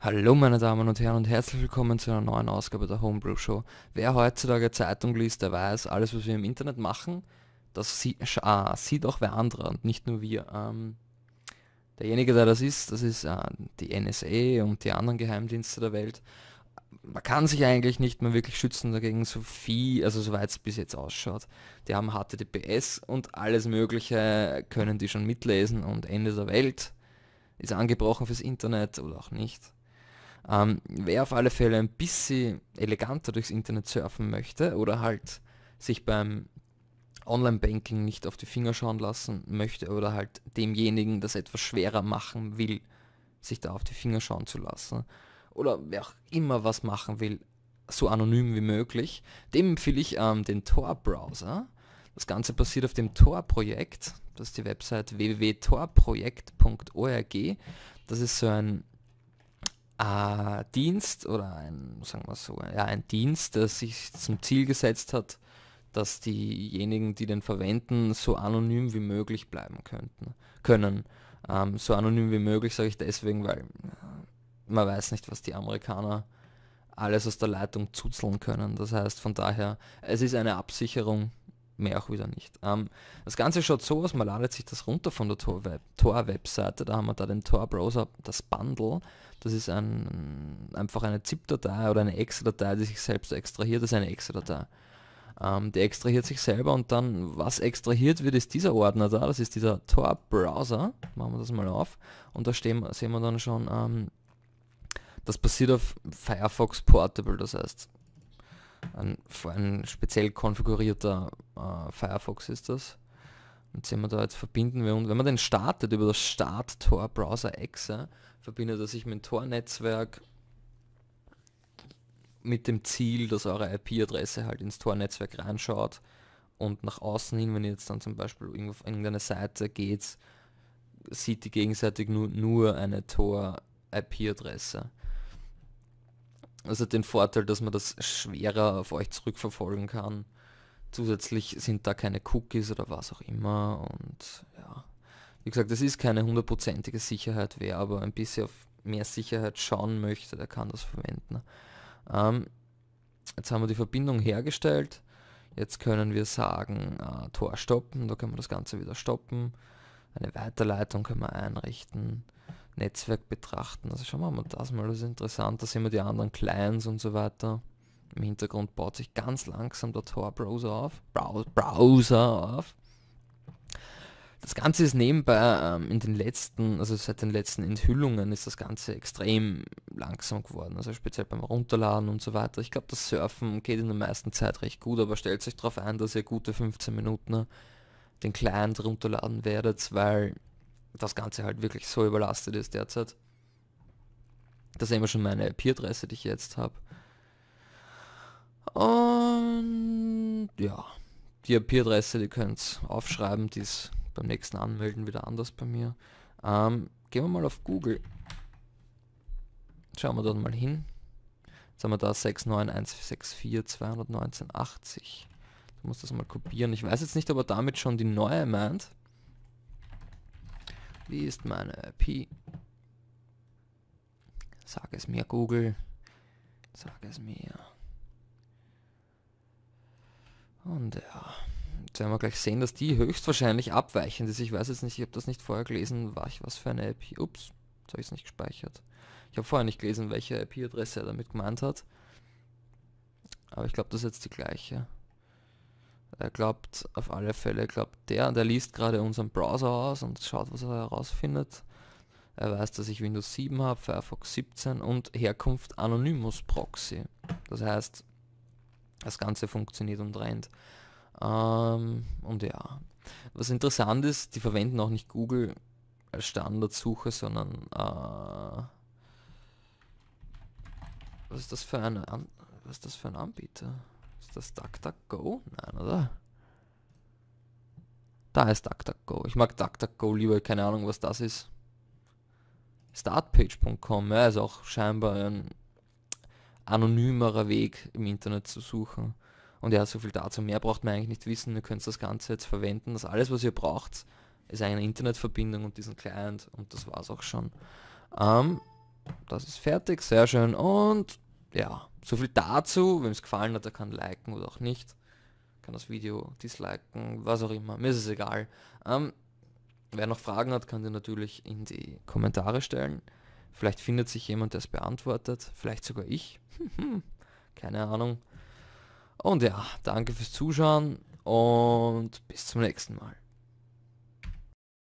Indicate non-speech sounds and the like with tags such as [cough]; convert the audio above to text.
Hallo meine Damen und Herren und herzlich willkommen zu einer neuen Ausgabe der Homebrew Show. Wer heutzutage Zeitung liest, der weiß, alles was wir im Internet machen, das sieht, ah, sieht auch wer andere und nicht nur wir. Ähm, derjenige, der das ist, das ist äh, die NSA und die anderen Geheimdienste der Welt. Man kann sich eigentlich nicht mehr wirklich schützen dagegen, so viel, also soweit es bis jetzt ausschaut. Die haben HTTPS und alles Mögliche können die schon mitlesen und Ende der Welt ist angebrochen fürs Internet oder auch nicht. Ähm, wer auf alle Fälle ein bisschen eleganter durchs Internet surfen möchte oder halt sich beim Online-Banking nicht auf die Finger schauen lassen möchte oder halt demjenigen das etwas schwerer machen will, sich da auf die Finger schauen zu lassen oder wer auch immer was machen will, so anonym wie möglich, dem empfehle ich ähm, den Tor-Browser. Das Ganze basiert auf dem Tor-Projekt, das ist die Website www.torprojekt.org. Das ist so ein äh, Dienst oder ein, sagen wir so, ja, ein Dienst, der sich zum Ziel gesetzt hat, dass diejenigen, die den verwenden, so anonym wie möglich bleiben könnten, können. Ähm, so anonym wie möglich sage ich deswegen, weil äh, man weiß nicht, was die Amerikaner alles aus der Leitung zuzeln können. Das heißt, von daher, es ist eine Absicherung mehr auch wieder nicht. Ähm, das Ganze schaut so aus, man ladet sich das runter von der Tor-Webseite, -Web da haben wir da den Tor-Browser, das Bundle, das ist ein, einfach eine ZIP-Datei oder eine Excel-Datei, die sich selbst extrahiert, das ist eine Excel-Datei. Ähm, die extrahiert sich selber und dann, was extrahiert wird, ist dieser Ordner da, das ist dieser Tor-Browser, machen wir das mal auf, und da stehen, sehen wir dann schon, ähm, das passiert auf Firefox Portable, das heißt, ein, ein speziell konfigurierter äh, Firefox ist das. Und sehen wir da jetzt verbinden wir und wenn man den startet über das Start Tor Browser Exe, verbindet er sich mit dem Tor Netzwerk mit dem Ziel, dass eure IP-Adresse halt ins Tor Netzwerk reinschaut und nach außen hin, wenn ihr jetzt dann zum Beispiel auf irgendeine Seite geht, sieht die gegenseitig nur, nur eine Tor IP-Adresse. Also den Vorteil, dass man das schwerer auf euch zurückverfolgen kann. Zusätzlich sind da keine Cookies oder was auch immer. Und ja, wie gesagt, es ist keine hundertprozentige Sicherheit. Wer aber ein bisschen auf mehr Sicherheit schauen möchte, der kann das verwenden. Ähm, jetzt haben wir die Verbindung hergestellt. Jetzt können wir sagen, äh, Tor stoppen. Da können wir das Ganze wieder stoppen. Eine Weiterleitung können wir einrichten. Netzwerk betrachten. Also schauen wir mal das mal, das ist interessant. Da sehen wir die anderen Clients und so weiter. Im Hintergrund baut sich ganz langsam der Tor-Browser auf. Browser auf. Das Ganze ist nebenbei ähm, in den letzten, also seit den letzten Enthüllungen ist das Ganze extrem langsam geworden. Also speziell beim Runterladen und so weiter. Ich glaube, das Surfen geht in der meisten Zeit recht gut, aber stellt euch darauf ein, dass ihr gute 15 Minuten den Client runterladen werdet, weil das Ganze halt wirklich so überlastet ist derzeit. Das ist immer schon meine IP-Adresse, die ich jetzt habe. Und ja, die IP-Adresse, die könnt ihr aufschreiben, die ist beim nächsten Anmelden wieder anders bei mir. Ähm, gehen wir mal auf Google. Schauen wir dort mal hin. Jetzt haben wir da 69164 21980. Du muss das mal kopieren. Ich weiß jetzt nicht, ob er damit schon die neue meint. Wie ist meine Pi? Sag es mir, Google. Sag es mir. Und ja, jetzt werden wir gleich sehen, dass die höchstwahrscheinlich abweichend ist. Ich weiß jetzt nicht, ich habe das nicht vorher gelesen, war ich was für eine IP. Ups, jetzt habe ich es nicht gespeichert. Ich habe vorher nicht gelesen, welche IP-Adresse er damit gemeint hat. Aber ich glaube, das ist jetzt die gleiche. Er glaubt auf alle Fälle, glaubt der, und er liest gerade unseren Browser aus und schaut, was er herausfindet. Er weiß, dass ich Windows 7 habe, Firefox 17 und Herkunft Anonymous Proxy. Das heißt, das Ganze funktioniert und rennt. Ähm, und ja, was interessant ist, die verwenden auch nicht Google als Standardsuche, sondern äh, was ist das für eine was ist das für ein Anbieter? Ist das DuckDuckGo? Nein, oder? Da ist DuckDuckGo. Ich mag DuckDuckGo lieber, keine Ahnung, was das ist. Startpage.com, ja, ist auch scheinbar ein anonymerer Weg im Internet zu suchen. Und ja, so viel dazu. Mehr braucht man eigentlich nicht wissen. Ihr könnt das Ganze jetzt verwenden. Das alles, was ihr braucht, ist eine Internetverbindung und diesen Client. Und das war's auch schon. Ähm, das ist fertig. Sehr schön. Und ja, so viel dazu. Wenn es gefallen hat, er kann liken oder auch nicht. Kann das Video disliken, was auch immer. Mir ist es egal. Ähm, wer noch Fragen hat, kann die natürlich in die Kommentare stellen. Vielleicht findet sich jemand, der es beantwortet. Vielleicht sogar ich. [laughs] Keine Ahnung. Und ja, danke fürs Zuschauen und bis zum nächsten Mal.